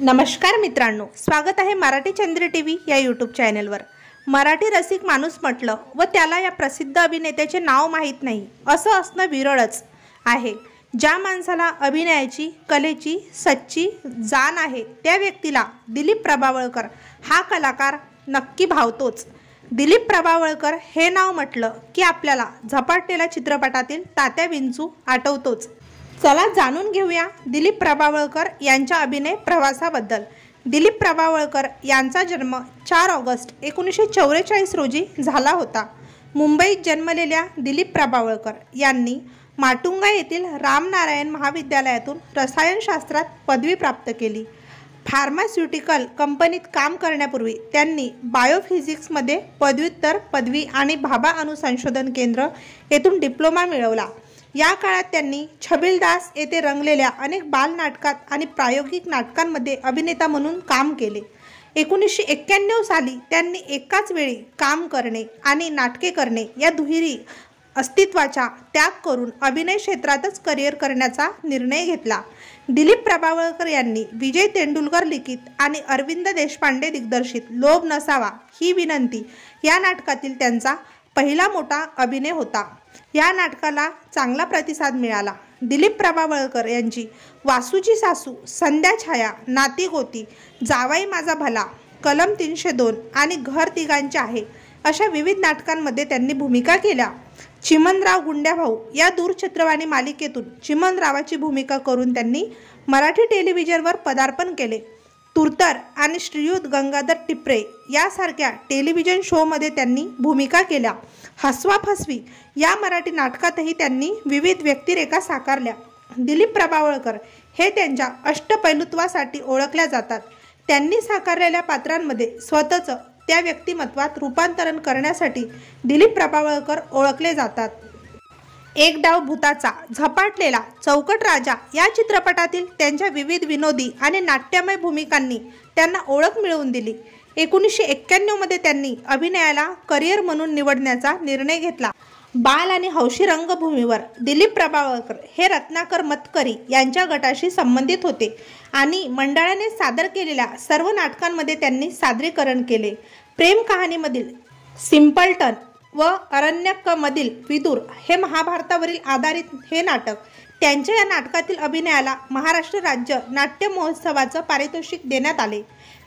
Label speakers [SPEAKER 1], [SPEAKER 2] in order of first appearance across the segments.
[SPEAKER 1] नमस्कार मित्रांनो स्वागत आहे मराठी चंद्र टी व्ही या यूट्यूब चॅनलवर मराठी रसिक माणूस म्हटलं व त्याला या प्रसिद्ध अभिनेत्याचे नाव माहीत नाही असं असणं विरळच आहे ज्या माणसाला अभिनयाची कलेची सच्ची जाण आहे त्या व्यक्तीला दिलीप प्रभावळकर हा कलाकार नक्की भावतोच दिलीप प्रभावळकर हे नाव म्हटलं की आपल्याला झपाटलेल्या चित्रपटातील तात्या विंचू आठवतोच चला जाणून घेऊया दिलीप प्रभावळकर यांच्या अभिनय प्रवासाबद्दल दिलीप प्रभावळकर यांचा जन्म चार ऑगस्ट एकोणीसशे चौवेचाळीस रोजी झाला होता मुंबईत जन्मलेल्या दिलीप प्रभावळकर यांनी माटुंगा येथील रामनारायण महाविद्यालयातून रसायनशास्त्रात पदवी प्राप्त केली फार्मास्युटिकल कंपनीत काम करण्यापूर्वी त्यांनी बायोफिजिक्समध्ये पदव्युत्तर पदवी आणि भाभा अणुसंशोधन केंद्र येथून डिप्लोमा मिळवला या काळात त्यांनी छबिलदास येथे रंगलेल्या अनेक बालनाटकात आणि प्रायोगिक नाटकांमध्ये अभिनेता म्हणून काम केले एकोणीसशे एक्क्याण्णव साली त्यांनी एकाच वेळी काम करणे आणि नाटके करणे या दुहेरी अस्तित्वाचा त्याग करून अभिनय क्षेत्रातच करिअर करण्याचा निर्णय घेतला दिलीप प्रभावळकर यांनी विजय तेंडुलकर लिखित आणि अरविंद देशपांडे दिग्दर्शित लोभ नसावा ही विनंती या नाटकातील त्यांचा पहिला मोठा अभिनय होता या नाटकाला चांगला प्रतिसाद मिळाला दिलीप प्रभावळकर यांची वासूची सासू संध्या छाया नाती गोती जावाई माझा भला कलम तीनशे दोन आणि घर तिघांचे आहे अशा विविध नाटकांमध्ये त्यांनी भूमिका केल्या चिमनराव भाऊ या दूरचित्रवाणी मालिकेतून चिमनरावाची भूमिका करून त्यांनी मराठी टेलिव्हिजनवर पदार्पण केले तुर्तर आणि श्रीयुत गंगाधर टिपरे यासारख्या टेलिव्हिजन शोमध्ये त्यांनी भूमिका केल्या हसवा फसवी या मराठी नाटकातही त्यांनी विविध व्यक्तिरेखा साकारल्या दिलीप प्रभावळकर हे त्यांच्या अष्टपैलुत्वासाठी ओळखल्या जातात त्यांनी साकारलेल्या पात्रांमध्ये स्वतःचं त्या व्यक्तिमत्वात रूपांतरण करण्यासाठी दिलीप प्रभावळकर ओळखले जातात एक डाव भूताचा झपाटलेला चौकट राजा या चित्रपटातील त्यांच्या विविध विनोदी आणि नाट्यमय भूमिकांनी त्यांना ओळख मिळवून दिली एकोणीसशे एक्क्याण्णवमध्ये त्यांनी अभिनयाला करिअर म्हणून निवडण्याचा निर्णय घेतला बाल आणि हौशी रंगभूमीवर दिलीप प्रभावकर हे रत्नाकर मतकरी यांच्या गटाशी संबंधित होते आणि मंडळाने सादर केलेल्या सर्व नाटकांमध्ये त्यांनी सादरीकरण केले प्रेम कहाणीमधील सिम्पल्टन व अरण्यकमधील विदूर हे महाभारतावरील आधारित हे नाटक त्यांच्या या नाटकातील अभिनयाला महाराष्ट्र राज्य नाट्य महोत्सवाचं पारितोषिक देण्यात आले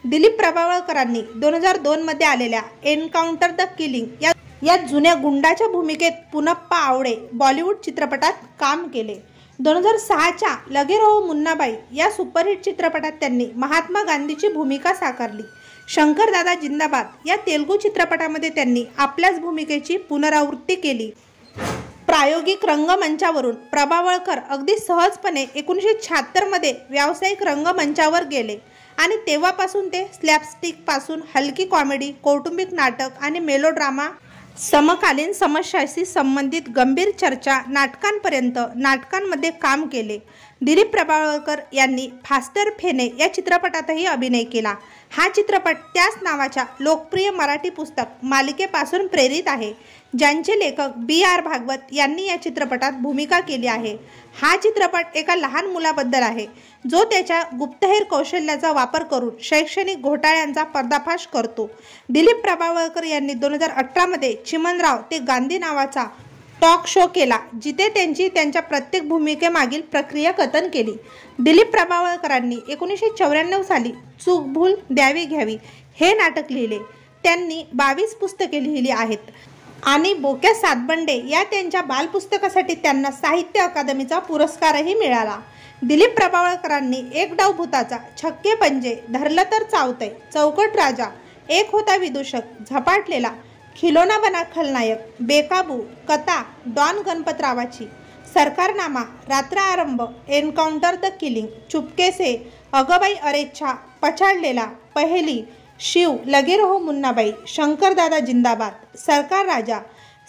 [SPEAKER 1] दिलीप प्रभावळकरांनी दोन हजार दोनमध्ये आलेल्या एन्काउंटर द किलिंग या या जुन्या गुंडाच्या भूमिकेत पुनप्पा आवडे बॉलिवूड चित्रपटात काम केले दोन हजार सहाच्या लगेरो मुन्नाबाई या सुपरहिट चित्रपटात त्यांनी महात्मा गांधीची भूमिका साकारली शंकरदादा जिंदाबाद या तेलुगू चित्रपटामध्ये त्यांनी आपल्याच भूमिकेची पुनरावृत्ती केली प्रायोगिक रंगमंचावरून प्रभावळकर अगदी सहजपणे एकोणीसशे शहात्तरमध्ये व्यावसायिक रंगमंचावर गेले आणि तेव्हापासून ते स्लॅपस्टिकपासून हलकी कॉमेडी कौटुंबिक नाटक आणि मेलोड्रामा समकालीन समस्याशी संबंधित गंभीर चर्चा नाटकांपर्यंत नाटकांमध्ये काम केले दिलीप प्रभावळकर यांनी फास्टर फेने या चित्रपटातही अभिनय केला हा चित्रपट त्याच नावाच्या लोकप्रिय मराठी पुस्तक मालिकेपासून प्रेरित आहे ज्यांचे लेखक बी आर भागवत यांनी या चित्रपटात भूमिका केली आहे हा चित्रपट एका लहान मुलाबद्दल आहे जो त्याच्या गुप्तहेर कौशल्याचा वापर करून शैक्षणिक घोटाळ्यांचा पर्दाफाश करतो दिलीप प्रभावळकर यांनी दोन हजार अठरामध्ये चिमनराव ते गांधी नावाचा टॉक शो केला जिथे त्यांची त्यांच्या प्रत्येक भूमिकेमागील प्रक्रिया कथन केली दिलीप प्रभावळकरांनी एकोणीसशे चौऱ्याण्णव साली चूक भूल द्यावी घ्यावी हे नाटक लिहिले त्यांनी बावीस पुस्तके लिहिली आहेत आणि बोक्या सातबंडे या त्यांच्या बालपुस्तकासाठी त्यांना साहित्य अकादमीचा पुरस्कारही मिळाला दिलीप प्रभावळकरांनी एक डाव भूताचा छक्के पंजे धरलं तर चावते चौकट राजा एक होता विदूषक झपाटलेला खिलोना बना खलनायक बेकाबू कथा don गणपतरावाची Sarkarnama Ratra Aarambh encounter the killing Chupkese Agabai Arrecha Pachadlela Paheli शिव लगे रहो मुन्नाबाई शंकरदादा जिंदाबाद सरकार राजा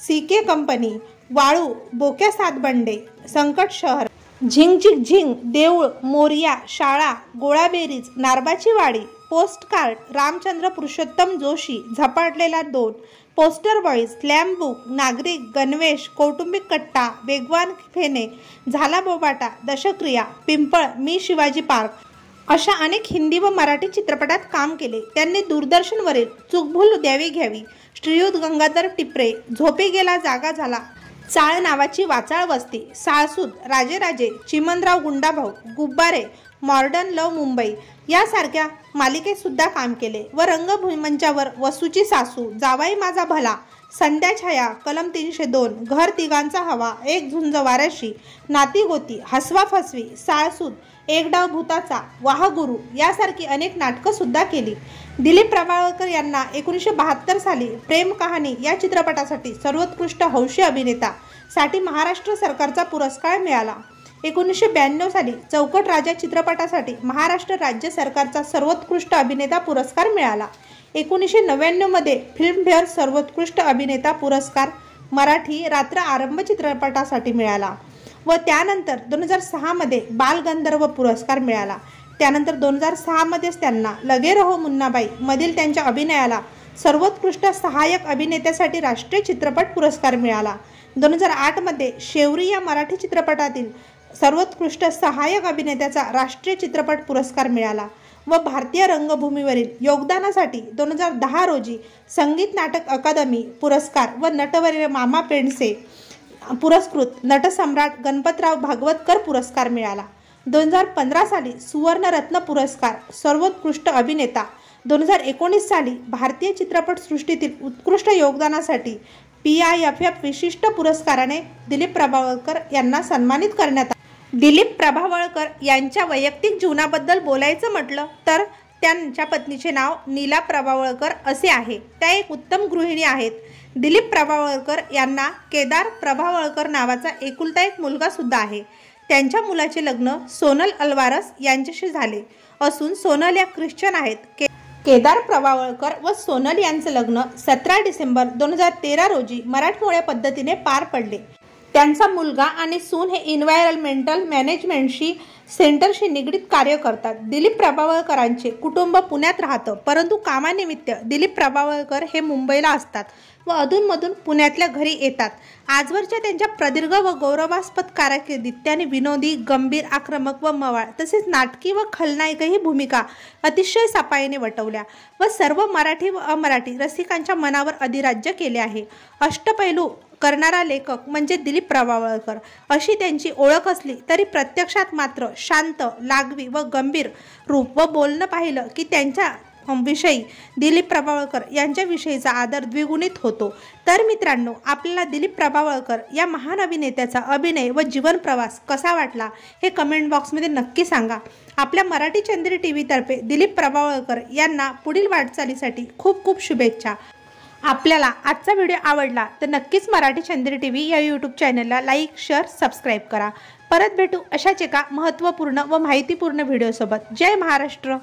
[SPEAKER 1] सी के कंपनी वाळू बोक्या सातबंडे संकट शहर झिंग झिंग झिंग देऊळ मोरिया शाळा गोळाबेरीज नारबाची वाडी पोस्ट कार्ड रामचंद्र पुरुषोत्तम जोशी झपाटलेला दोन पोस्टर बॉईज बुक नागरिक गणवेश कौटुंबिक कट्टा वेगवान फेने झाला बोबाटा दशक्रिया पिंपळ मी शिवाजी पार्क अशा अनेक हिंदी व मराठी चित्रपटात काम केले त्यांनी दूरदर्शनवरील चुकभूल द्यावी घ्यावी श्रीयुत गंगाधर टिपरे झोपे गेला जागा झाला चाळ नावाची वाचाळ वस्ती साळसूद राजेराजे चिमनराव गुंडाभाऊ गुब्बारे मॉर्डन लव मुंबई यासारख्या मालिकेत सुद्धा काम केले व रंगभूमंचावर वसूची सासू जावाई माझा भला संध्याछाया कलम तीनशे दोन घर तिघांचा हवा एक झुंज वाराशी नाती गोती हसवा फसवी साळसूद एक डाव भूताचा वाहगुरु यासारखी अनेक नाटकं सुद्धा केली दिलीप प्रभावळकर यांना एकोणीसशे बहात्तर साली प्रेम कहाणी या चित्रपटासाठी सर्वोत्कृष्ट हौशी अभिनेता साठी महाराष्ट्र सरकारचा पुरस्कार मिळाला एकोणीसशे ब्याण्णव साली चौकट राजा चित्रपटासाठी महाराष्ट्र राज्य सरकारचा सर्वोत्कृष्ट अभिनेता पुरस्कार मिळाला एकोणीसशे नव्याण्णवमध्ये फिल्मफेअर सर्वोत्कृष्ट अभिनेता पुरस्कार मराठी रात्र आरंभ चित्रपटासाठी मिळाला व त्यानंतर दोन हजार सहामध्ये बालगंधर्व पुरस्कार मिळाला त्यानंतर दोन हजार सहामध्येच त्यांना लगे रहो मुन्नाबाई मधील त्यांच्या अभिनयाला सर्वोत्कृष्ट सहाय्यक अभिनेत्यासाठी राष्ट्रीय चित्रपट पुरस्कार मिळाला दोन हजार आठमध्ये शेवरी या मराठी चित्रपटातील सर्वोत्कृष्ट सहाय्यक अभिनेत्याचा राष्ट्रीय चित्रपट पुरस्कार मिळाला व भारतीय रंगभूमीवरील योगदानासाठी दोन हजार दहा रोजी संगीत नाटक अकादमी पुरस्कार व नटवरील मामा पेंडसे पुरस्कृत नटसम्राट गणपतराव भागवतकर पुरस्कार मिळाला दोन हजार पंधरा साली सुवर्णरत्न पुरस्कार सर्वोत्कृष्ट अभिनेता दोन हजार एकोणीस साली भारतीय चित्रपटसृष्टीतील उत्कृष्ट योगदानासाठी पी आय एफ एफ विशिष्ट पुरस्काराने दिलीप प्रभावकर यांना सन्मानित करण्यात दिलीप प्रभावळकर यांच्या वैयक्तिक जीवनाबद्दल बोलायचं म्हटलं तर त्यांच्या पत्नीचे नाव नीला प्रभावळकर असे आहे त्या एक उत्तम गृहिणी आहेत दिलीप प्रभावळकर यांना केदार प्रभावळकर नावाचा एकुलता एक मुलगा सुद्धा आहे त्यांच्या मुलाचे लग्न सोनल अलवारस यांच्याशी झाले असून सोनल या ख्रिश्चन आहेत के केदार प्रभावळकर व सोनल यांचं लग्न सतरा डिसेंबर दोन हजार तेरा रोजी मराठमोळ्या पद्धतीने पार पडले त्यांचा मुलगा आणि सून हे इन्व्हायरमेंटल मॅनेजमेंटशी सेंटरशी निगडीत कार्य करतात दिलीप प्रभावळकरांचे कुटुंब पुण्यात राहतं परंतु कामानिमित्त दिलीप प्रभावळकर हे मुंबईला असतात व अधूनमधून पुण्यातल्या घरी येतात आजवरच्या त्यांच्या प्रदीर्घ व गौरवास्पद कारकिर्दीत त्यांनी विनोदी गंभीर आक्रमक व मवाळ तसेच नाटकी व खलनायकही भूमिका अतिशय सफाईने वटवल्या व सर्व मराठी व अमराठी रसिकांच्या मनावर अधिराज्य केले आहे अष्टपैलू करणारा लेखक म्हणजे दिलीप प्रभावळकर अशी त्यांची ओळख असली तरी प्रत्यक्षात मात्र शांत लागवी व गंभीर रूप व बोलणं पाहिलं की त्यांच्या विषयी दिलीप प्रभावळकर यांच्याविषयीचा आदर द्विगुणित होतो तर मित्रांनो आपल्याला दिलीप प्रभावळकर या महान अभिनेत्याचा अभिनय व जीवन प्रवास कसा वाटला हे कमेंट बॉक्समध्ये नक्की सांगा आपल्या मराठी चंद्री टी व्हीतर्फे दिलीप प्रभावळकर यांना पुढील वाटचालीसाठी खूप खूप शुभेच्छा आपल्याला आजचा व्हिडिओ आवडला तर नक्कीच मराठी चंद्री टी व्ही या यूट्यूब चॅनलला लाईक शेअर सबस्क्राईब करा परत भेटू अशाच एका महत्त्वपूर्ण व माहितीपूर्ण व्हिडिओसोबत जय महाराष्ट्र